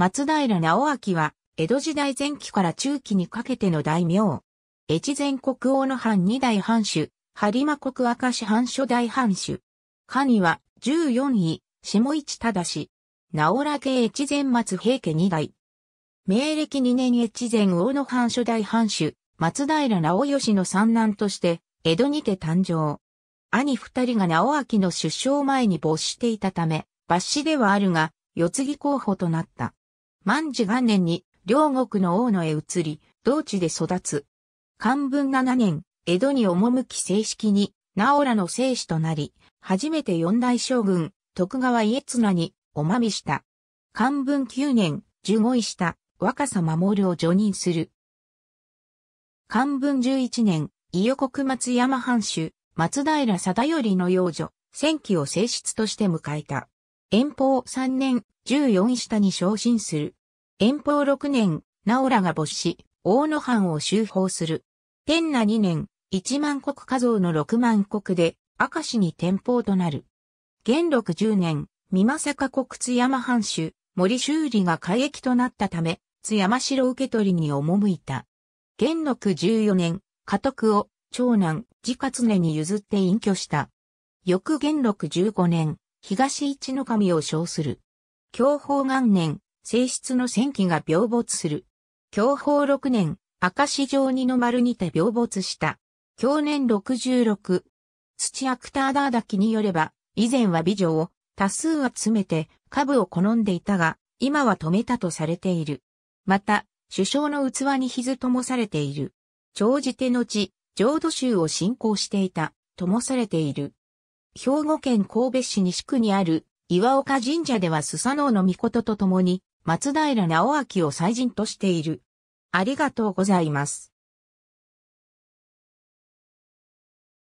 松平直明は、江戸時代前期から中期にかけての大名。越前国王の藩二代藩主、播磨国明石藩初代藩主。下には、十四位、下市忠。直良家越前松平家二代。明暦二年越前王の藩初代藩主、松平直義の三男として、江戸にて誕生。兄二人が直明の出生前に没していたため、抜死ではあるが、四継候補となった。万治元年に両国の大野へ移り、同地で育つ。漢文七年、江戸に赴き正式に、直良の生死となり、初めて四大将軍、徳川家綱に、おまみした。漢文九年、十五位した若さ守を除任する。漢文十一年、伊予国松山藩主、松平定頼の養女、戦記を正室として迎えた。遠方3年、14下に昇進する。遠方6年、ナオラが没し、大野藩を修法する。天那2年、1万国家像の6万国で、明石に天保となる。元禄10年、三政国津山藩主、森修理が改役となったため、津山城受け取りに赴いた。元禄14年、家督を、長男、自勝根に譲って隠居した。翌元禄15年、東一の神を称する。享保元年、性質の戦記が病没する。享保六年、赤石城二の丸にて病没した。享年六十六。土アクターダーダキによれば、以前は美女を多数集めて株を好んでいたが、今は止めたとされている。また、首相の器に傷ともされている。長寿手の地、浄土宗を信仰していた、ともされている。兵庫県神戸市西区にある岩岡神社ではスサノオノミコトと共に松平直明を祭神としている。ありがとうございます。